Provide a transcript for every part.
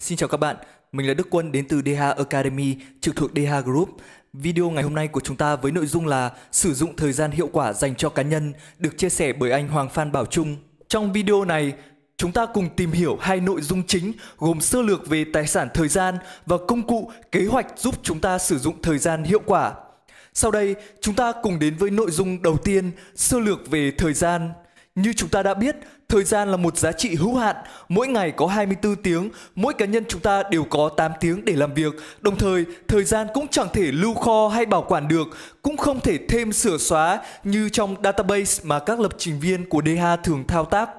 Xin chào các bạn, mình là Đức Quân đến từ DH Academy trực thuộc DH Group. Video ngày hôm nay của chúng ta với nội dung là sử dụng thời gian hiệu quả dành cho cá nhân được chia sẻ bởi anh Hoàng Phan Bảo Trung. Trong video này, chúng ta cùng tìm hiểu hai nội dung chính gồm sơ lược về tài sản thời gian và công cụ kế hoạch giúp chúng ta sử dụng thời gian hiệu quả. Sau đây, chúng ta cùng đến với nội dung đầu tiên, sơ lược về thời gian. Như chúng ta đã biết, thời gian là một giá trị hữu hạn, mỗi ngày có 24 tiếng, mỗi cá nhân chúng ta đều có 8 tiếng để làm việc. Đồng thời, thời gian cũng chẳng thể lưu kho hay bảo quản được, cũng không thể thêm sửa xóa như trong database mà các lập trình viên của DH thường thao tác.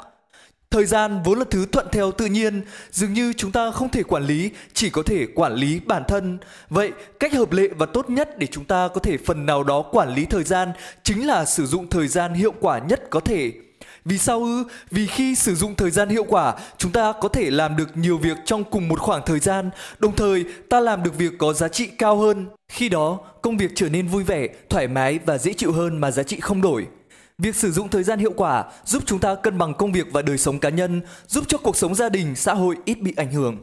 Thời gian vốn là thứ thuận theo tự nhiên, dường như chúng ta không thể quản lý, chỉ có thể quản lý bản thân. Vậy, cách hợp lệ và tốt nhất để chúng ta có thể phần nào đó quản lý thời gian chính là sử dụng thời gian hiệu quả nhất có thể. Vì sao ư? Vì khi sử dụng thời gian hiệu quả, chúng ta có thể làm được nhiều việc trong cùng một khoảng thời gian, đồng thời ta làm được việc có giá trị cao hơn. Khi đó, công việc trở nên vui vẻ, thoải mái và dễ chịu hơn mà giá trị không đổi. Việc sử dụng thời gian hiệu quả giúp chúng ta cân bằng công việc và đời sống cá nhân, giúp cho cuộc sống gia đình, xã hội ít bị ảnh hưởng.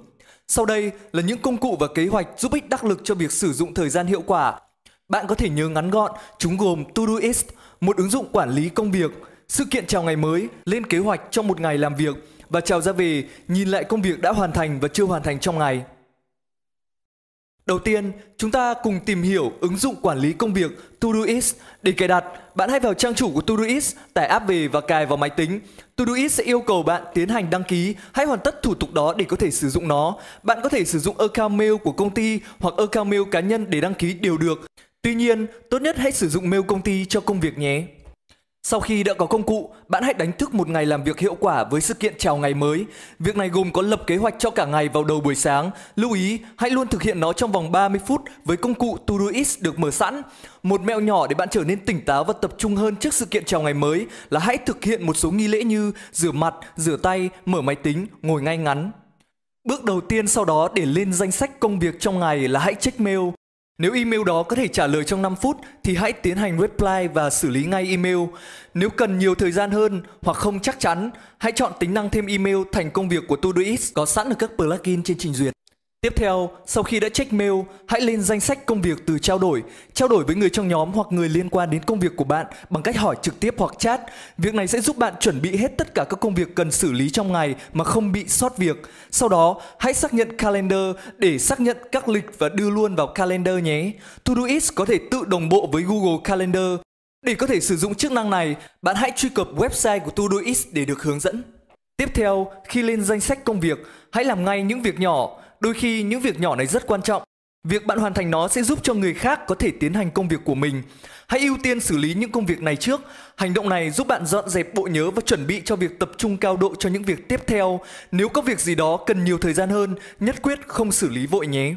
Sau đây là những công cụ và kế hoạch giúp ích đắc lực cho việc sử dụng thời gian hiệu quả. Bạn có thể nhớ ngắn gọn, chúng gồm Todoist, một ứng dụng quản lý công việc, sự kiện chào ngày mới, lên kế hoạch trong một ngày làm việc và chào ra về nhìn lại công việc đã hoàn thành và chưa hoàn thành trong ngày. Đầu tiên, chúng ta cùng tìm hiểu ứng dụng quản lý công việc Todoist. Để cài đặt, bạn hãy vào trang chủ của Todoist, tải app về và cài vào máy tính. Todoist sẽ yêu cầu bạn tiến hành đăng ký, hãy hoàn tất thủ tục đó để có thể sử dụng nó. Bạn có thể sử dụng account mail của công ty hoặc account mail cá nhân để đăng ký đều được. Tuy nhiên, tốt nhất hãy sử dụng mail công ty cho công việc nhé. Sau khi đã có công cụ, bạn hãy đánh thức một ngày làm việc hiệu quả với sự kiện chào ngày mới. Việc này gồm có lập kế hoạch cho cả ngày vào đầu buổi sáng. Lưu ý, hãy luôn thực hiện nó trong vòng 30 phút với công cụ Todoist được mở sẵn. Một mẹo nhỏ để bạn trở nên tỉnh táo và tập trung hơn trước sự kiện chào ngày mới là hãy thực hiện một số nghi lễ như rửa mặt, rửa tay, mở máy tính, ngồi ngay ngắn. Bước đầu tiên sau đó để lên danh sách công việc trong ngày là hãy check mail. Nếu email đó có thể trả lời trong 5 phút thì hãy tiến hành reply và xử lý ngay email. Nếu cần nhiều thời gian hơn hoặc không chắc chắn, hãy chọn tính năng thêm email thành công việc của Todoist có sẵn ở các plugin trên trình duyệt. Tiếp theo, sau khi đã check mail, hãy lên danh sách công việc từ trao đổi, trao đổi với người trong nhóm hoặc người liên quan đến công việc của bạn bằng cách hỏi trực tiếp hoặc chat. Việc này sẽ giúp bạn chuẩn bị hết tất cả các công việc cần xử lý trong ngày mà không bị sót việc. Sau đó, hãy xác nhận calendar để xác nhận các lịch và đưa luôn vào calendar nhé. Todoist có thể tự đồng bộ với Google Calendar. Để có thể sử dụng chức năng này, bạn hãy truy cập website của Todoist để được hướng dẫn. Tiếp theo, khi lên danh sách công việc, hãy làm ngay những việc nhỏ Đôi khi những việc nhỏ này rất quan trọng. Việc bạn hoàn thành nó sẽ giúp cho người khác có thể tiến hành công việc của mình. Hãy ưu tiên xử lý những công việc này trước. Hành động này giúp bạn dọn dẹp bộ nhớ và chuẩn bị cho việc tập trung cao độ cho những việc tiếp theo. Nếu có việc gì đó cần nhiều thời gian hơn, nhất quyết không xử lý vội nhé.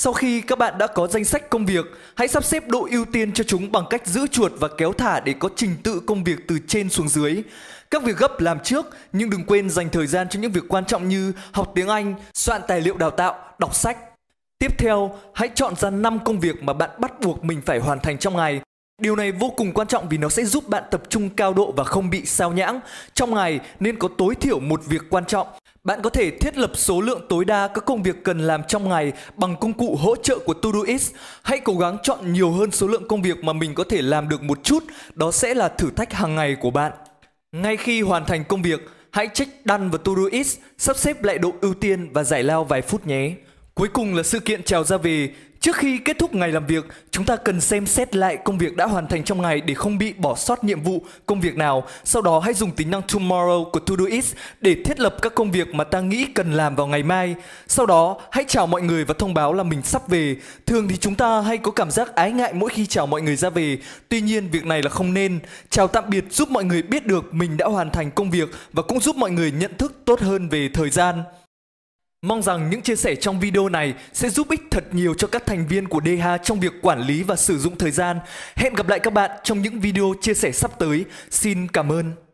Sau khi các bạn đã có danh sách công việc, hãy sắp xếp độ ưu tiên cho chúng bằng cách giữ chuột và kéo thả để có trình tự công việc từ trên xuống dưới. Các việc gấp làm trước, nhưng đừng quên dành thời gian cho những việc quan trọng như học tiếng Anh, soạn tài liệu đào tạo, đọc sách. Tiếp theo, hãy chọn ra 5 công việc mà bạn bắt buộc mình phải hoàn thành trong ngày. Điều này vô cùng quan trọng vì nó sẽ giúp bạn tập trung cao độ và không bị sao nhãng. Trong ngày nên có tối thiểu một việc quan trọng bạn có thể thiết lập số lượng tối đa các công việc cần làm trong ngày bằng công cụ hỗ trợ của Todoist. Hãy cố gắng chọn nhiều hơn số lượng công việc mà mình có thể làm được một chút, đó sẽ là thử thách hàng ngày của bạn. Ngay khi hoàn thành công việc, hãy check đăng vào Todoist, sắp xếp lại độ ưu tiên và giải lao vài phút nhé. Cuối cùng là sự kiện trèo ra về, Trước khi kết thúc ngày làm việc, chúng ta cần xem xét lại công việc đã hoàn thành trong ngày để không bị bỏ sót nhiệm vụ, công việc nào. Sau đó hãy dùng tính năng Tomorrow của Todoist để thiết lập các công việc mà ta nghĩ cần làm vào ngày mai. Sau đó, hãy chào mọi người và thông báo là mình sắp về. Thường thì chúng ta hay có cảm giác ái ngại mỗi khi chào mọi người ra về. Tuy nhiên, việc này là không nên. Chào tạm biệt giúp mọi người biết được mình đã hoàn thành công việc và cũng giúp mọi người nhận thức tốt hơn về thời gian. Mong rằng những chia sẻ trong video này sẽ giúp ích thật nhiều cho các thành viên của DH trong việc quản lý và sử dụng thời gian. Hẹn gặp lại các bạn trong những video chia sẻ sắp tới. Xin cảm ơn.